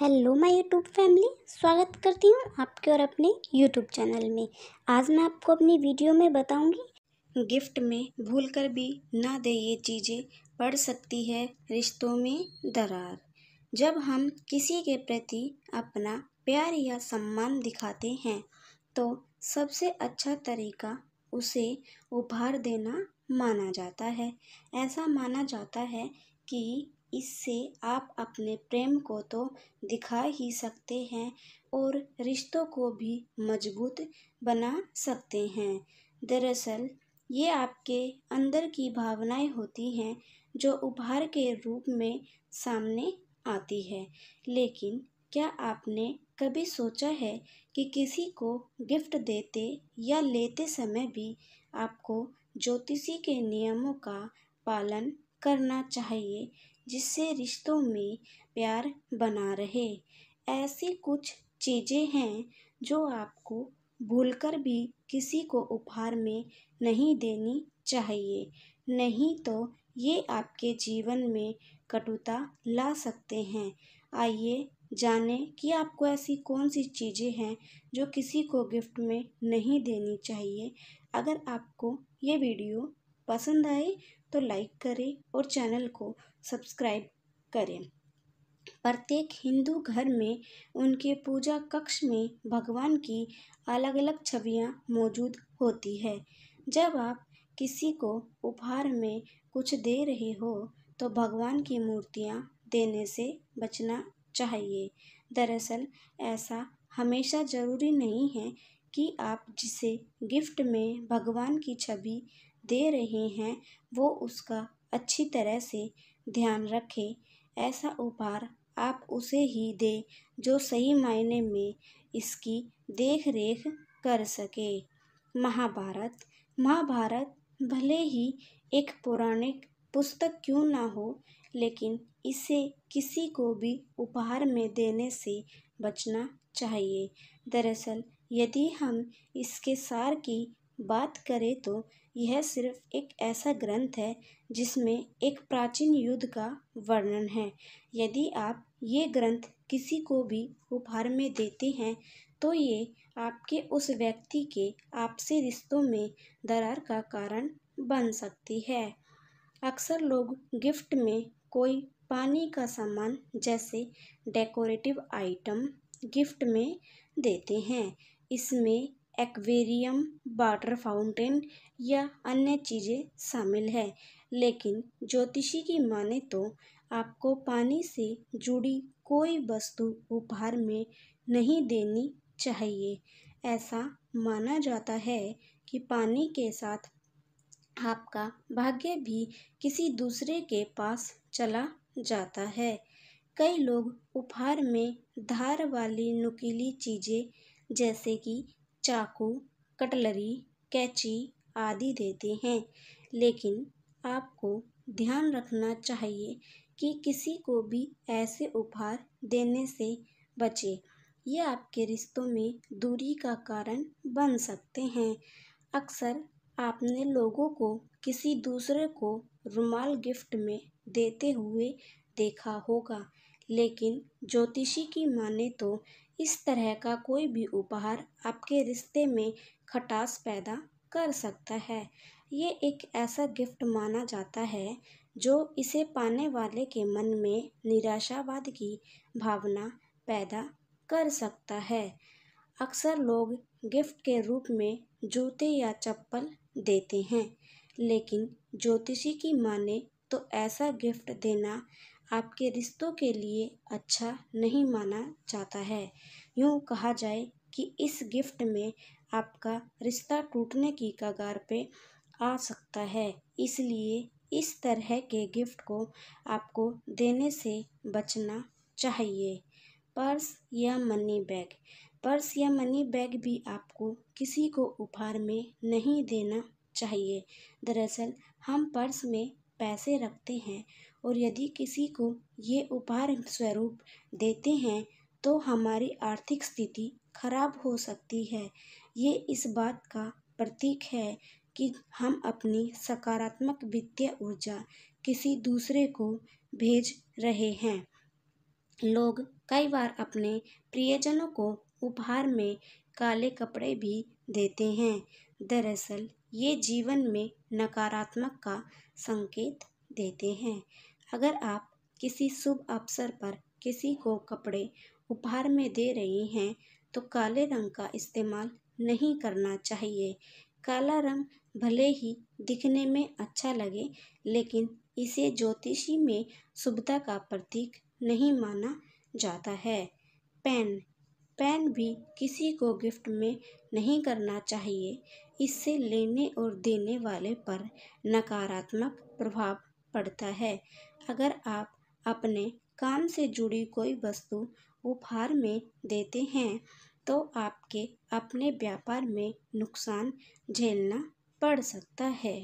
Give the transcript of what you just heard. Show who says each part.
Speaker 1: hello my YouTube family स्वागत करती हूँ आपके और अपने यूट्यूब चैनल में आज मैं आपको अपनी वीडियो में बताऊँगी गिफ्ट में भूल कर भी ना दे ये चीज़ें पड़ सकती है रिश्तों में दरार जब हम किसी के प्रति अपना प्यार या सम्मान दिखाते हैं तो सबसे अच्छा तरीका उसे उपहार देना माना जाता है ऐसा माना जाता है कि इससे आप अपने प्रेम को तो दिखा ही सकते हैं और रिश्तों को भी मजबूत बना सकते हैं दरअसल ये आपके अंदर की भावनाएं होती हैं जो उपहार के रूप में सामने आती है लेकिन क्या आपने कभी सोचा है कि किसी को गिफ्ट देते या लेते समय भी आपको ज्योतिषी के नियमों का पालन करना चाहिए जिससे रिश्तों में प्यार बना रहे ऐसी कुछ चीज़ें हैं जो आपको भूल कर भी किसी को उपहार में नहीं देनी चाहिए नहीं तो ये आपके जीवन में कटुता ला सकते हैं आइए जानें कि आपको ऐसी कौन सी चीज़ें हैं जो किसी को गिफ्ट में नहीं देनी चाहिए अगर आपको ये वीडियो पसंद आए तो लाइक करें और चैनल को सब्सक्राइब करें प्रत्येक हिंदू घर में उनके पूजा कक्ष में भगवान की अलग अलग छवियां मौजूद होती है जब आप किसी को उपहार में कुछ दे रहे हो तो भगवान की मूर्तियां देने से बचना चाहिए दरअसल ऐसा हमेशा ज़रूरी नहीं है कि आप जिसे गिफ्ट में भगवान की छवि दे रहे हैं वो उसका अच्छी तरह से ध्यान रखे ऐसा उपहार आप उसे ही दें जो सही मायने में इसकी देख रेख कर सके महाभारत महाभारत भले ही एक पौराणिक पुस्तक क्यों ना हो लेकिन इसे किसी को भी उपहार में देने से बचना चाहिए दरअसल यदि हम इसके सार की बात करें तो यह सिर्फ एक ऐसा ग्रंथ है जिसमें एक प्राचीन युद्ध का वर्णन है यदि आप ये ग्रंथ किसी को भी उपहार में देते हैं तो ये आपके उस व्यक्ति के आपसी रिश्तों में दरार का कारण बन सकती है अक्सर लोग गिफ्ट में कोई पानी का सामान जैसे डेकोरेटिव आइटम गिफ्ट में देते हैं इसमें एक्वेरियम वाटर फाउंटेन या अन्य चीज़ें शामिल है लेकिन ज्योतिषी की माने तो आपको पानी से जुड़ी कोई वस्तु उपहार में नहीं देनी चाहिए ऐसा माना जाता है कि पानी के साथ आपका भाग्य भी किसी दूसरे के पास चला जाता है कई लोग उपहार में धार वाली नुकीली चीज़ें जैसे कि चाकू कटलरी कैची आदि देते हैं लेकिन आपको ध्यान रखना चाहिए कि किसी को भी ऐसे उपहार देने से बचे ये आपके रिश्तों में दूरी का कारण बन सकते हैं अक्सर आपने लोगों को किसी दूसरे को रुमाल गिफ्ट में देते हुए देखा होगा लेकिन ज्योतिषी की माने तो इस तरह का कोई भी उपहार आपके रिश्ते में खटास पैदा कर सकता है ये एक ऐसा गिफ्ट माना जाता है जो इसे पाने वाले के मन में निराशावाद की भावना पैदा कर सकता है अक्सर लोग गिफ्ट के रूप में जूते या चप्पल देते हैं लेकिन ज्योतिषी की माने तो ऐसा गिफ्ट देना आपके रिश्तों के लिए अच्छा नहीं माना जाता है यूँ कहा जाए कि इस गिफ्ट में आपका रिश्ता टूटने की कगार पे आ सकता है इसलिए इस तरह के गिफ्ट को आपको देने से बचना चाहिए पर्स या मनी बैग पर्स या मनी बैग भी आपको किसी को उपहार में नहीं देना चाहिए दरअसल हम पर्स में पैसे रखते हैं और यदि किसी को ये उपहार स्वरूप देते हैं तो हमारी आर्थिक स्थिति खराब हो सकती है ये इस बात का प्रतीक है कि हम अपनी सकारात्मक वित्तीय ऊर्जा किसी दूसरे को भेज रहे हैं लोग कई बार अपने प्रियजनों को उपहार में काले कपड़े भी देते हैं दरअसल ये जीवन में नकारात्मक का संकेत देते हैं अगर आप किसी शुभ अवसर पर किसी को कपड़े उपहार में दे रहे हैं तो काले रंग का इस्तेमाल नहीं करना चाहिए काला रंग भले ही दिखने में अच्छा लगे लेकिन इसे ज्योतिषी में शुभता का प्रतीक नहीं माना जाता है पेन पेन भी किसी को गिफ्ट में नहीं करना चाहिए इससे लेने और देने वाले पर नकारात्मक प्रभाव पड़ता है अगर आप अपने काम से जुड़ी कोई वस्तु उपहार में देते हैं तो आपके अपने व्यापार में नुकसान झेलना पड़ सकता है